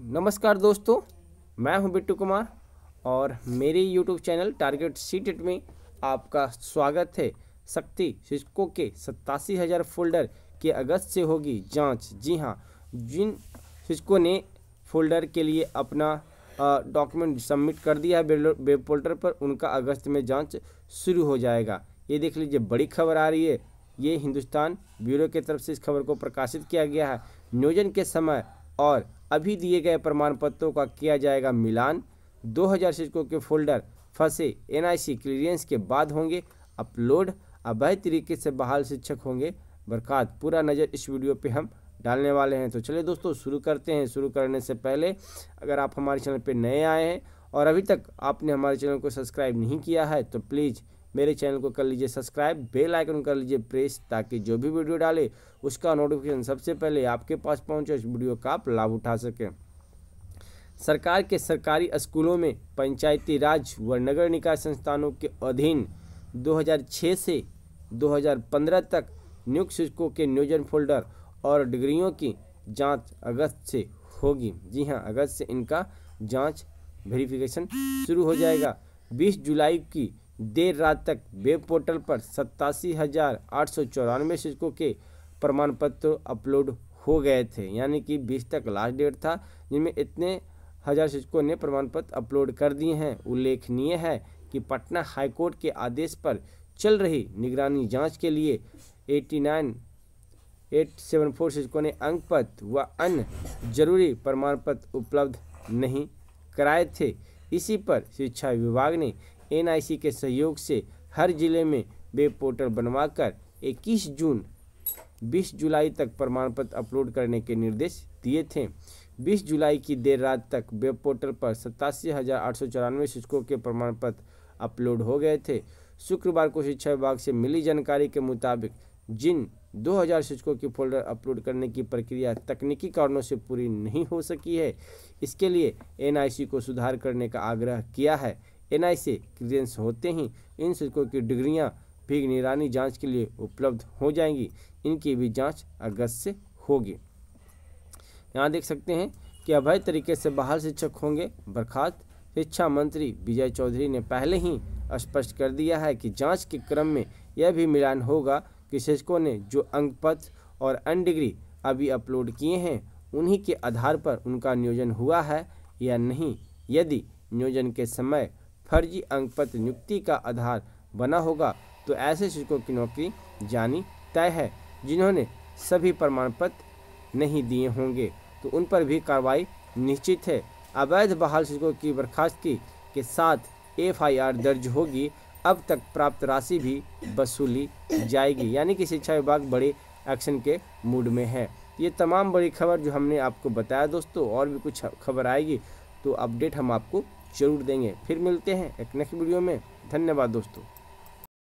नमस्कार दोस्तों मैं हूं बिट्टू कुमार और मेरे यूट्यूब चैनल टारगेट टेट में आपका स्वागत है शक्ति शिक्षकों के सत्तासी हज़ार फोल्डर के अगस्त से होगी जांच जी हां जिन शिक्षकों ने फोल्डर के लिए अपना डॉक्यूमेंट सबमिट कर दिया है वेब पोर्टल पर उनका अगस्त में जांच शुरू हो जाएगा ये देख लीजिए बड़ी खबर आ रही है ये हिंदुस्तान ब्यूरो की तरफ से इस खबर को प्रकाशित किया गया है नियोजन के समय और अभी दिए गए प्रमाण पत्रों का किया जाएगा मिलान दो हज़ार शिक्षकों के फोल्डर फंसे एनआईसी क्लियरेंस के बाद होंगे अपलोड अवैध तरीके से बहाल शिक्षक होंगे बरकत पूरा नज़र इस वीडियो पे हम डालने वाले हैं तो चलिए दोस्तों शुरू करते हैं शुरू करने से पहले अगर आप हमारे चैनल पर नए आए हैं और अभी तक आपने हमारे चैनल को सब्सक्राइब नहीं किया है तो प्लीज़ मेरे चैनल को कर लीजिए सब्सक्राइब बेल आइकन कर लीजिए प्रेस ताकि जो भी वीडियो डाले उसका नोटिफिकेशन सबसे पहले आपके पास पहुंचे इस वीडियो का आप लाभ उठा सकें सरकार के सरकारी स्कूलों में पंचायती राज व नगर निकाय संस्थानों के अधीन 2006 से 2015 तक नियुक्त शिक्षकों के नियोजन फोल्डर और डिग्रियों की जाँच अगस्त से होगी जी हाँ अगस्त से इनका जाँच वेरिफिकेशन शुरू हो जाएगा बीस जुलाई की देर रात तक वेब पोर्टल पर सत्तासी हज़ार आठ सौ चौरानवे शिक्षकों के प्रमाण पत्र अपलोड हो गए थे यानी कि बीस तक लास्ट डेट था जिनमें इतने हज़ार शिक्षकों ने प्रमाण पत्र अपलोड कर दिए हैं उल्लेखनीय है कि पटना हाईकोर्ट के आदेश पर चल रही निगरानी जांच के लिए नाइन एट सेवन फोर शिक्षकों ने अंक पत्र व अन्य जरूरी प्रमाण पत्र उपलब्ध नहीं कराए थे इसी पर शिक्षा विभाग ने एनआईसी के सहयोग से हर जिले में वेब पोर्टल बनवाकर 21 जून 20 जुलाई तक प्रमाण पत्र अपलोड करने के निर्देश दिए थे 20 जुलाई की देर रात तक वेब पोर्टल पर सतासी शिक्षकों के प्रमाण पत्र अपलोड हो गए थे शुक्रवार को शिक्षा विभाग से मिली जानकारी के मुताबिक जिन 2000 शिक्षकों की फोल्डर अपलोड करने की प्रक्रिया तकनीकी कारणों से पूरी नहीं हो सकी है इसके लिए एनआईसी को सुधार करने का आग्रह किया है आई से क्लियरेंस होते ही इन शिक्षकों की डिग्रियां भी निगरानी जांच के लिए उपलब्ध हो जाएंगी इनकी भी जांच अगस्त से होगी यहाँ देख सकते हैं कि अवैध तरीके से बहाल शिक्षक होंगे बर्खास्त शिक्षा मंत्री विजय चौधरी ने पहले ही स्पष्ट कर दिया है कि जांच के क्रम में यह भी मिलान होगा कि शिक्षकों ने जो अंक पत्र और अन डिग्री अभी अपलोड किए हैं उन्हीं के आधार पर उनका नियोजन हुआ है या नहीं यदि नियोजन के समय फर्जी अंक पत्र नियुक्ति का आधार बना होगा तो ऐसे शिक्षकों की नौकरी जानी तय है जिन्होंने सभी प्रमाण पत्र नहीं दिए होंगे तो उन पर भी कार्रवाई निश्चित है अवैध बहाल शिक्षकों की बर्खास्तगी के साथ एफआईआर दर्ज होगी अब तक प्राप्त राशि भी वसूली जाएगी यानी कि शिक्षा विभाग बड़े एक्शन के मूड में है ये तमाम बड़ी खबर जो हमने आपको बताया दोस्तों और भी कुछ खबर आएगी तो अपडेट हम आपको जरूर देंगे फिर मिलते हैं एक नेक्स्ट वीडियो में धन्यवाद दोस्तों